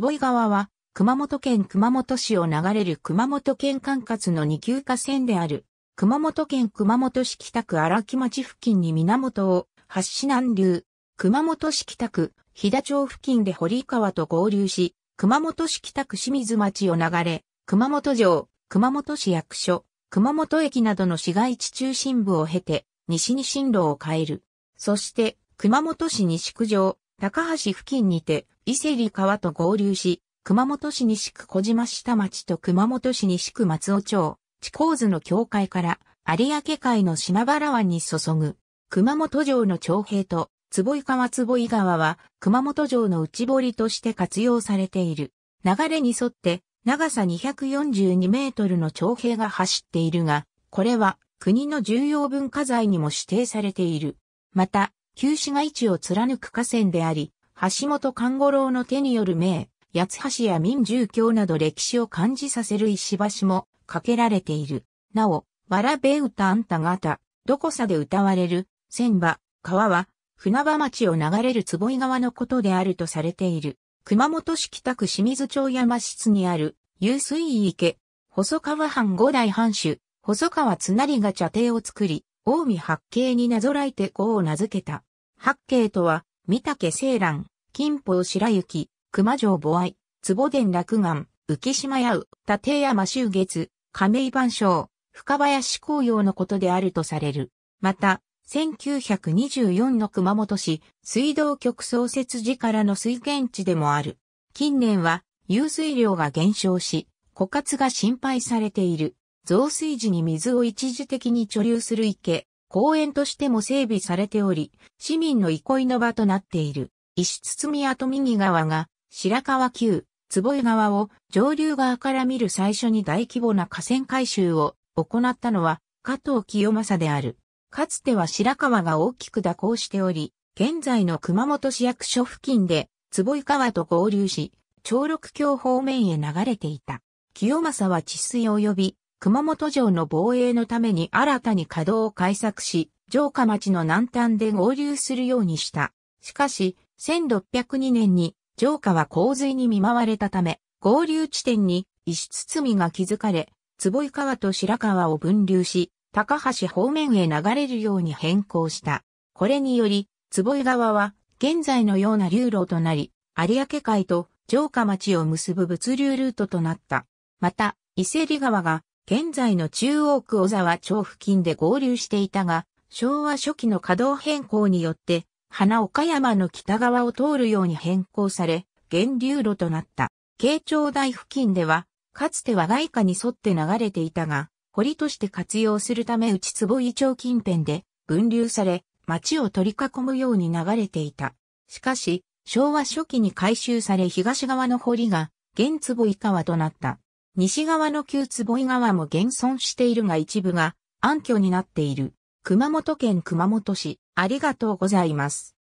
坪井川は、熊本県熊本市を流れる熊本県管轄の二級河川である、熊本県熊本市北区荒木町付近に源を、発し南流、熊本市北区、飛騨町付近で堀川と合流し、熊本市北区清水町を流れ、熊本城、熊本市役所、熊本駅などの市街地中心部を経て、西に進路を変える。そして、熊本市西区城、高橋付近にて、伊勢里川と合流し、熊本市西区小島下町と熊本市西区松尾町、地高図の境界から有明海の島原湾に注ぐ。熊本城の長平と坪井川坪井川は熊本城の内堀として活用されている。流れに沿って長さ242メートルの長平が走っているが、これは国の重要文化財にも指定されている。また、旧市街地を貫く河川であり、橋本勘五郎の手による名、八橋や民住教など歴史を感じさせる石橋もかけられている。なお、わらべ歌あんた方、どこさで歌われる、千場、川は、船場町を流れる坪井川のことであるとされている。熊本市北区清水町山室にある、湧水池、細川藩五代藩主、細川津成が茶亭を作り、近江八景になぞらえて号を名付けた。八景とは、三竹青蘭、金宝白雪、熊城母愛、坪田落眼、浮島屋う、立山周月、亀井万象、深林紅葉のことであるとされる。また、1924の熊本市、水道局創設時からの水源地でもある。近年は、湧水量が減少し、枯渇が心配されている。増水時に水を一時的に貯留する池、公園としても整備されており、市民の憩いの場となっている。石堤跡右側が白川旧、坪井川を上流側から見る最初に大規模な河川改修を行ったのは加藤清正である。かつては白川が大きく蛇行しており、現在の熊本市役所付近で坪井川と合流し、長六橋方面へ流れていた。清正は治水及び熊本城の防衛のために新たに稼働を開削し、城下町の南端で合流するようにした。しかし、1602年に城下は洪水に見舞われたため、合流地点に石包が築かれ、坪井川と白川を分流し、高橋方面へ流れるように変更した。これにより、坪井川は現在のような流路となり、有明海と城下町を結ぶ物流ルートとなった。また、伊勢里川が現在の中央区小沢町付近で合流していたが、昭和初期の稼働変更によって、花岡山の北側を通るように変更され、源流路となった。慶長台付近では、かつては外下に沿って流れていたが、堀として活用するため内坪井町近辺で分流され、町を取り囲むように流れていた。しかし、昭和初期に改修され東側の堀が、現坪井川となった。西側の旧坪井川も現存しているが一部が暗渠になっている。熊本県熊本市、ありがとうございます。